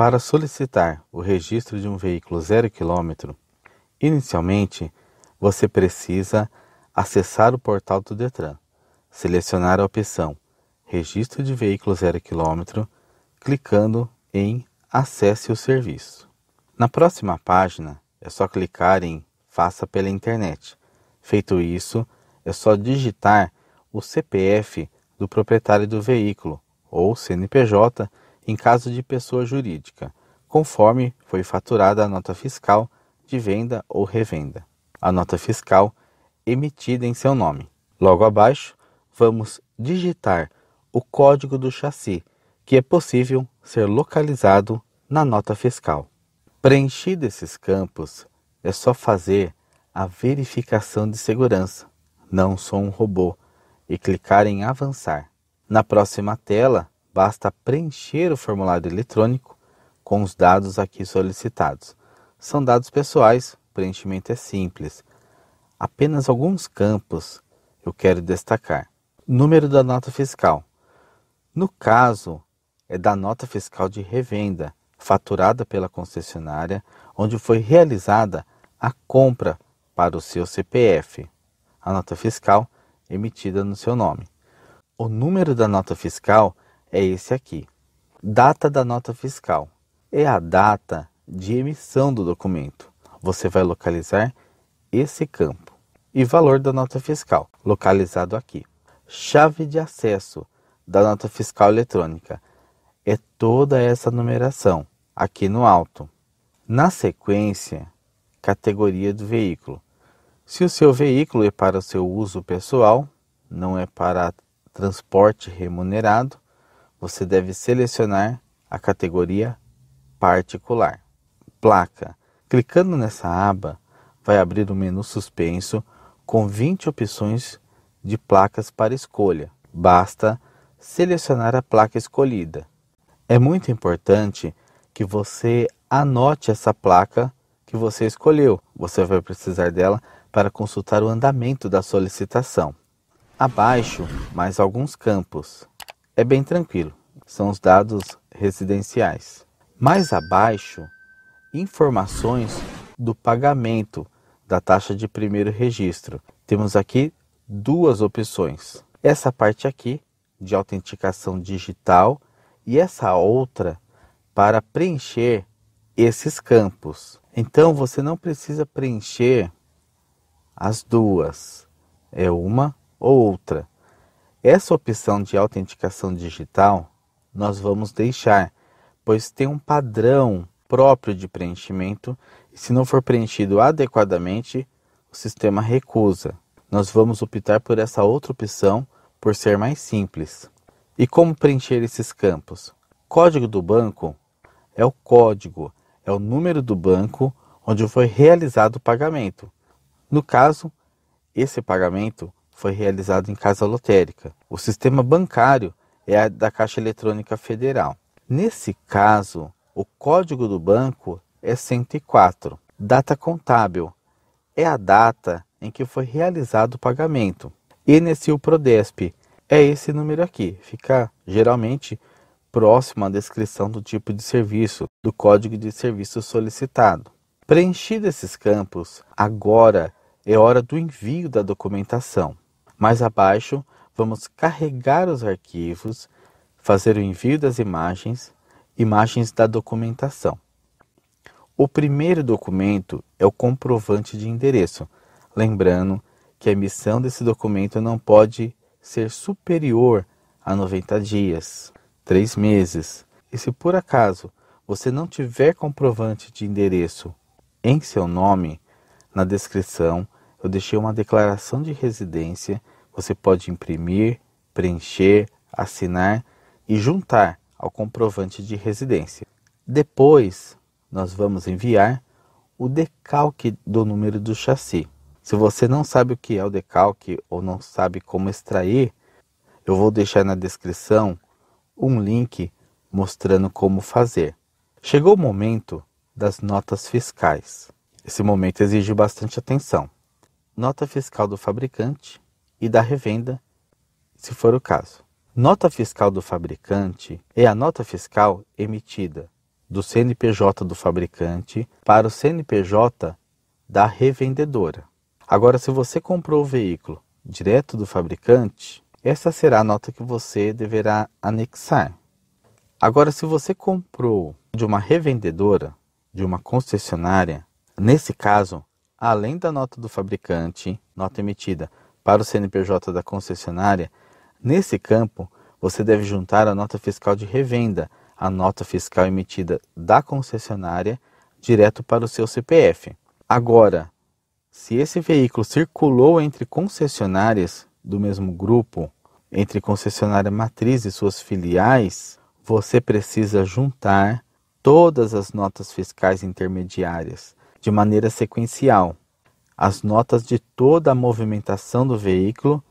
Para solicitar o registro de um veículo zero quilômetro, inicialmente você precisa acessar o portal do Detran, selecionar a opção Registro de veículo zero quilômetro, clicando em Acesse o serviço. Na próxima página é só clicar em Faça pela internet. Feito isso, é só digitar o CPF do proprietário do veículo ou CNPJ em caso de pessoa jurídica, conforme foi faturada a nota fiscal de venda ou revenda, a nota fiscal emitida em seu nome. Logo abaixo, vamos digitar o código do chassi, que é possível ser localizado na nota fiscal. Preenchido esses campos, é só fazer a verificação de segurança. Não sou um robô e clicar em avançar. Na próxima tela, basta preencher o formulário eletrônico com os dados aqui solicitados. São dados pessoais, preenchimento é simples. Apenas alguns campos eu quero destacar. Número da nota fiscal. No caso, é da nota fiscal de revenda faturada pela concessionária, onde foi realizada a compra para o seu CPF, a nota fiscal emitida no seu nome. O número da nota fiscal é esse aqui. Data da nota fiscal é a data de emissão do documento. Você vai localizar esse campo. E valor da nota fiscal, localizado aqui. Chave de acesso da nota fiscal eletrônica é toda essa numeração aqui no alto. Na sequência, categoria do veículo. Se o seu veículo é para o seu uso pessoal, não é para transporte remunerado, você deve selecionar a categoria particular. Placa. Clicando nessa aba, vai abrir o um menu suspenso com 20 opções de placas para escolha. Basta selecionar a placa escolhida. É muito importante que você anote essa placa que você escolheu. Você vai precisar dela para consultar o andamento da solicitação. Abaixo, mais alguns campos. É bem tranquilo são os dados residenciais. Mais abaixo, informações do pagamento da taxa de primeiro registro. Temos aqui duas opções. Essa parte aqui de autenticação digital e essa outra para preencher esses campos. Então você não precisa preencher as duas, é uma ou outra. Essa opção de autenticação digital nós vamos deixar, pois tem um padrão próprio de preenchimento e se não for preenchido adequadamente, o sistema recusa. Nós vamos optar por essa outra opção por ser mais simples. E como preencher esses campos? Código do banco é o código, é o número do banco onde foi realizado o pagamento. No caso, esse pagamento foi realizado em casa lotérica. O sistema bancário é a da Caixa Eletrônica Federal. Nesse caso, o código do banco é 104. Data contábil é a data em que foi realizado o pagamento. E nesse o Prodesp é esse número aqui, fica geralmente próximo à descrição do tipo de serviço, do código de serviço solicitado. Preenchido esses campos, agora é hora do envio da documentação. Mais abaixo vamos carregar os arquivos, fazer o envio das imagens, imagens da documentação. O primeiro documento é o comprovante de endereço, lembrando que a emissão desse documento não pode ser superior a 90 dias, 3 meses. E se por acaso você não tiver comprovante de endereço em seu nome, na descrição eu deixei uma declaração de residência você pode imprimir, preencher, assinar e juntar ao comprovante de residência. Depois, nós vamos enviar o decalque do número do chassi. Se você não sabe o que é o decalque ou não sabe como extrair, eu vou deixar na descrição um link mostrando como fazer. Chegou o momento das notas fiscais. Esse momento exige bastante atenção. Nota fiscal do fabricante, e da revenda, se for o caso. Nota fiscal do fabricante é a nota fiscal emitida do CNPJ do fabricante para o CNPJ da revendedora. Agora, se você comprou o veículo direto do fabricante, essa será a nota que você deverá anexar. Agora, se você comprou de uma revendedora, de uma concessionária, nesse caso, além da nota do fabricante, nota emitida para o CNPJ da concessionária, nesse campo, você deve juntar a nota fiscal de revenda, a nota fiscal emitida da concessionária, direto para o seu CPF. Agora, se esse veículo circulou entre concessionárias do mesmo grupo, entre concessionária matriz e suas filiais, você precisa juntar todas as notas fiscais intermediárias de maneira sequencial as notas de toda a movimentação do veículo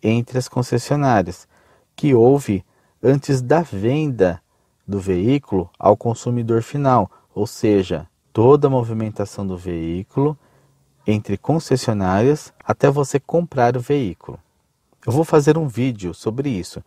entre as concessionárias, que houve antes da venda do veículo ao consumidor final, ou seja, toda a movimentação do veículo entre concessionárias até você comprar o veículo. Eu vou fazer um vídeo sobre isso,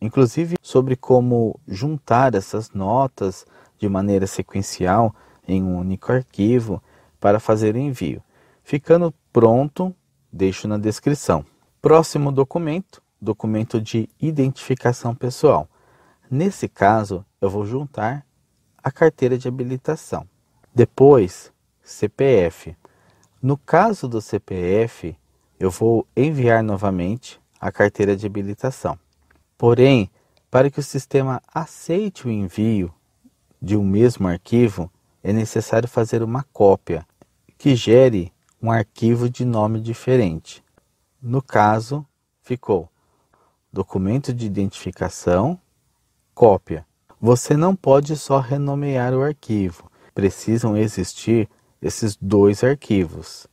inclusive sobre como juntar essas notas de maneira sequencial em um único arquivo para fazer o envio. Ficando pronto, deixo na descrição. Próximo documento, documento de identificação pessoal. Nesse caso, eu vou juntar a carteira de habilitação. Depois, CPF. No caso do CPF, eu vou enviar novamente a carteira de habilitação. Porém, para que o sistema aceite o envio de um mesmo arquivo, é necessário fazer uma cópia que gere um arquivo de nome diferente. No caso, ficou documento de identificação, cópia. Você não pode só renomear o arquivo, precisam existir esses dois arquivos: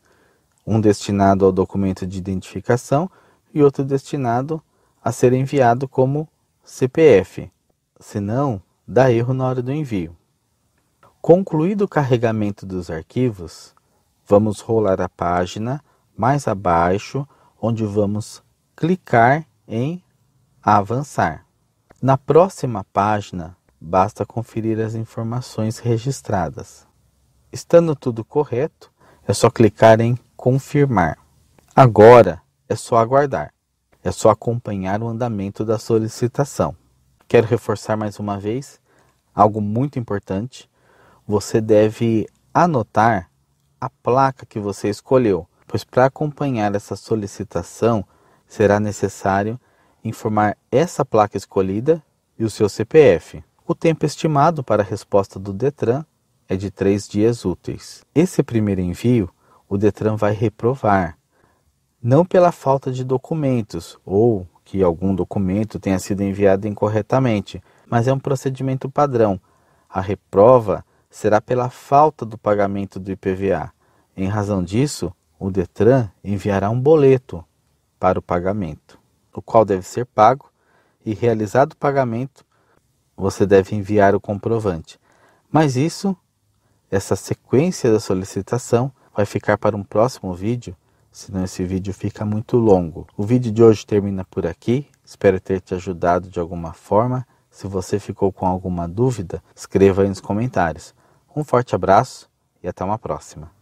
um destinado ao documento de identificação e outro destinado a ser enviado como CPF. Senão, dá erro na hora do envio. Concluído o carregamento dos arquivos, Vamos rolar a página mais abaixo, onde vamos clicar em avançar. Na próxima página, basta conferir as informações registradas. Estando tudo correto, é só clicar em confirmar. Agora é só aguardar. É só acompanhar o andamento da solicitação. Quero reforçar mais uma vez algo muito importante. Você deve anotar a placa que você escolheu, pois para acompanhar essa solicitação será necessário informar essa placa escolhida e o seu CPF. O tempo estimado para a resposta do Detran é de três dias úteis. Esse primeiro envio, o Detran vai reprovar, não pela falta de documentos ou que algum documento tenha sido enviado incorretamente, mas é um procedimento padrão. A reprova será pela falta do pagamento do IPVA. Em razão disso, o Detran enviará um boleto para o pagamento, o qual deve ser pago e realizado o pagamento, você deve enviar o comprovante. Mas isso, essa sequência da solicitação, vai ficar para um próximo vídeo, senão esse vídeo fica muito longo. O vídeo de hoje termina por aqui, espero ter te ajudado de alguma forma. Se você ficou com alguma dúvida, escreva aí nos comentários. Um forte abraço e até uma próxima.